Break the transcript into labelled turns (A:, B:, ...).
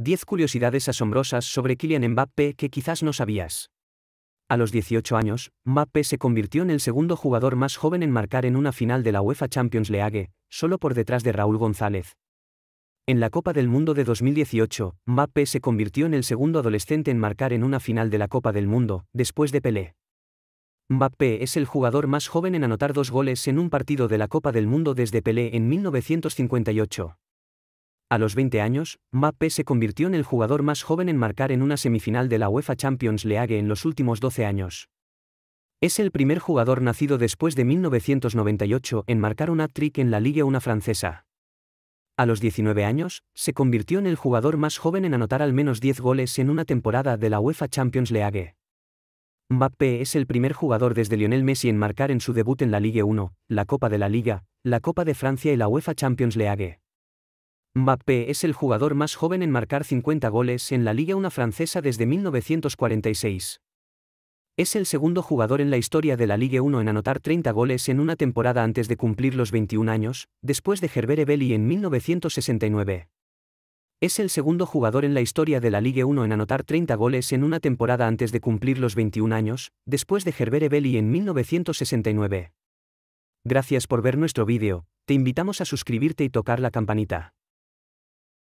A: 10 curiosidades asombrosas sobre Kylian Mbappé que quizás no sabías. A los 18 años, Mbappé se convirtió en el segundo jugador más joven en marcar en una final de la UEFA Champions League, solo por detrás de Raúl González. En la Copa del Mundo de 2018, Mbappé se convirtió en el segundo adolescente en marcar en una final de la Copa del Mundo, después de Pelé. Mbappé es el jugador más joven en anotar dos goles en un partido de la Copa del Mundo desde Pelé en 1958. A los 20 años, Mbappé se convirtió en el jugador más joven en marcar en una semifinal de la UEFA Champions League en los últimos 12 años. Es el primer jugador nacido después de 1998 en marcar un hat-trick en la Liga 1 francesa. A los 19 años, se convirtió en el jugador más joven en anotar al menos 10 goles en una temporada de la UEFA Champions League. Mbappé es el primer jugador desde Lionel Messi en marcar en su debut en la Liga 1, la Copa de la Liga, la Copa de Francia y la UEFA Champions League. Mbappé es el jugador más joven en marcar 50 goles en la Liga 1 francesa desde 1946. Es el segundo jugador en la historia de la Liga 1 en anotar 30 goles en una temporada antes de cumplir los 21 años, después de Gerber Ebeli en 1969. Es el segundo jugador en la historia de la Liga 1 en anotar 30 goles en una temporada antes de cumplir los 21 años, después de Gerber Ebeli en 1969. Gracias por ver nuestro vídeo, te invitamos a suscribirte y tocar la campanita.